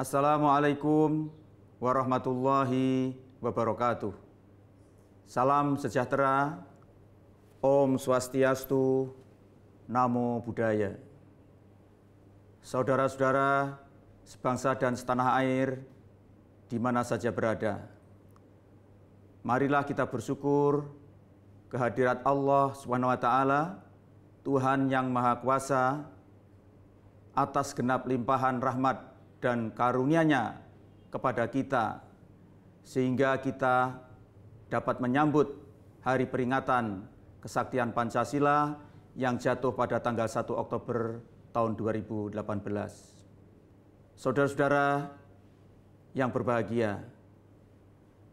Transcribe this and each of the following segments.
Assalamualaikum warahmatullahi wabarakatuh. Salam sejahtera, Om Swastiastu, Namo Buddhaya. Saudara-saudara sebangsa dan setanah air, di mana saja berada, marilah kita bersyukur kehadirat Allah Subhanahu taala, Tuhan yang Maha Kuasa atas genap limpahan rahmat dan karunia-Nya kepada kita sehingga kita dapat menyambut hari peringatan kesaktian Pancasila yang jatuh pada tanggal 1 Oktober tahun 2018. Saudara-saudara yang berbahagia,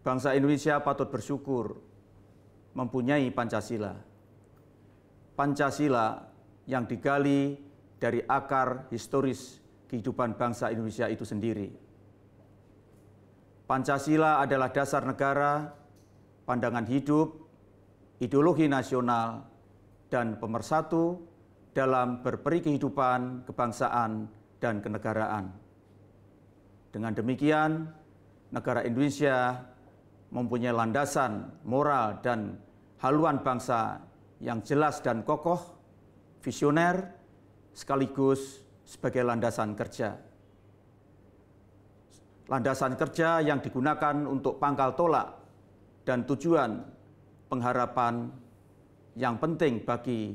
bangsa Indonesia patut bersyukur mempunyai Pancasila. Pancasila yang digali dari akar historis kehidupan bangsa Indonesia itu sendiri. Pancasila adalah dasar negara, pandangan hidup, ideologi nasional, dan pemersatu dalam berperi kehidupan, kebangsaan, dan kenegaraan. Dengan demikian, negara Indonesia mempunyai landasan moral dan haluan bangsa yang jelas dan kokoh, visioner, sekaligus sebagai landasan kerja. Landasan kerja yang digunakan untuk pangkal tolak dan tujuan pengharapan yang penting bagi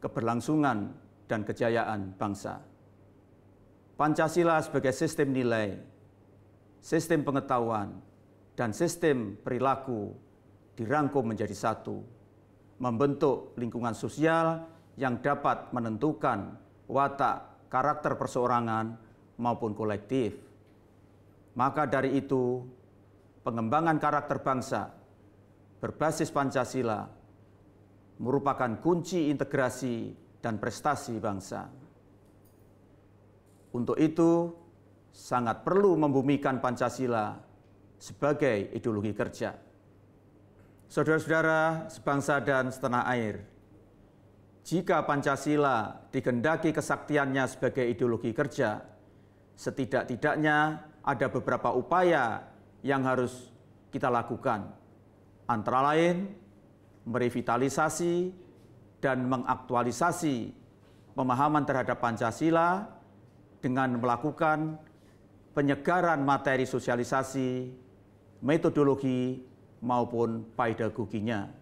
keberlangsungan dan kejayaan bangsa. Pancasila sebagai sistem nilai, sistem pengetahuan, dan sistem perilaku dirangkum menjadi satu, membentuk lingkungan sosial yang dapat menentukan watak, karakter perseorangan maupun kolektif. Maka dari itu, pengembangan karakter bangsa berbasis Pancasila merupakan kunci integrasi dan prestasi bangsa. Untuk itu, sangat perlu membumikan Pancasila sebagai ideologi kerja. Saudara-saudara sebangsa dan setanah air, jika Pancasila digendaki kesaktiannya sebagai ideologi kerja, setidak-tidaknya ada beberapa upaya yang harus kita lakukan. Antara lain, merevitalisasi dan mengaktualisasi pemahaman terhadap Pancasila dengan melakukan penyegaran materi sosialisasi, metodologi, maupun pedagoginya.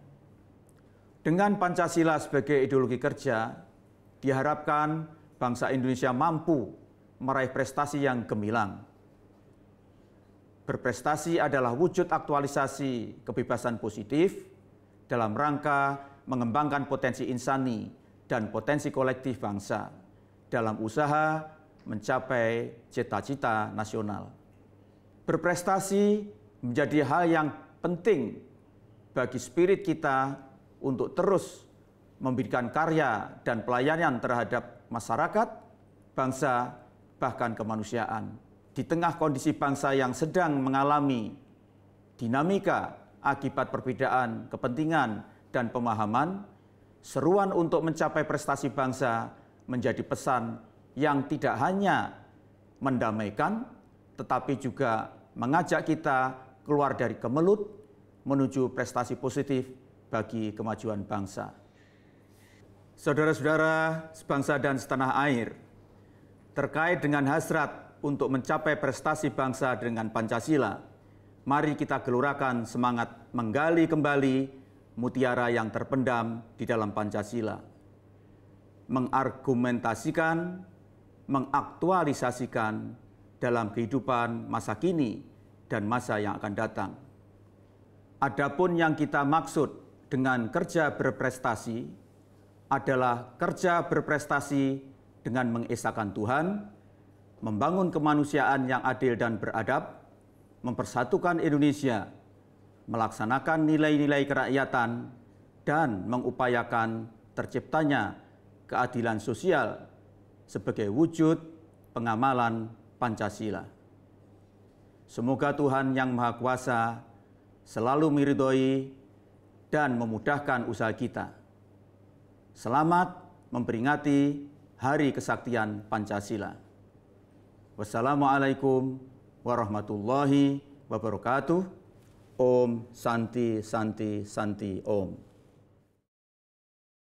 Dengan Pancasila sebagai ideologi kerja, diharapkan bangsa Indonesia mampu meraih prestasi yang gemilang. Berprestasi adalah wujud aktualisasi kebebasan positif dalam rangka mengembangkan potensi insani dan potensi kolektif bangsa dalam usaha mencapai cita-cita nasional. Berprestasi menjadi hal yang penting bagi spirit kita untuk terus memberikan karya dan pelayanan terhadap masyarakat, bangsa, bahkan kemanusiaan. Di tengah kondisi bangsa yang sedang mengalami dinamika akibat perbedaan kepentingan dan pemahaman, seruan untuk mencapai prestasi bangsa menjadi pesan yang tidak hanya mendamaikan, tetapi juga mengajak kita keluar dari kemelut menuju prestasi positif bagi kemajuan bangsa. Saudara-saudara sebangsa dan setanah air, terkait dengan hasrat untuk mencapai prestasi bangsa dengan Pancasila, mari kita gelurakan semangat menggali kembali mutiara yang terpendam di dalam Pancasila. Mengargumentasikan, mengaktualisasikan dalam kehidupan masa kini dan masa yang akan datang. Adapun yang kita maksud dengan kerja berprestasi adalah kerja berprestasi dengan mengesahkan Tuhan, membangun kemanusiaan yang adil dan beradab, mempersatukan Indonesia, melaksanakan nilai-nilai kerakyatan, dan mengupayakan terciptanya keadilan sosial sebagai wujud pengamalan Pancasila. Semoga Tuhan Yang Maha Kuasa selalu meridhoi dan memudahkan usaha kita. Selamat memperingati Hari Kesaktian Pancasila. Wassalamualaikum warahmatullahi wabarakatuh. Om Santi Santi Santi Om.